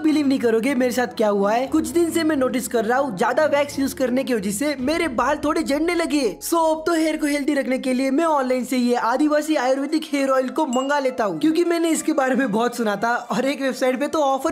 लोग बिलीव नहीं करोगे मेरे साथ क्या हुआ है कुछ दिन से मैं नोटिस कर रहा हूँ ज्यादा वैक्स यूज करने की वजह से मेरे बाल थोड़े झड़ने लगे सो अब तो हेयर को हेल्दी रखने के लिए मैं ऑनलाइन से ये आदिवासी आयुर्वेदिक हेयर ऑयल को मंगा लेता हूँ क्यूँकी मैंने इसके बारे में बहुत सुना था और एक वेबसाइट पे तो ऑफर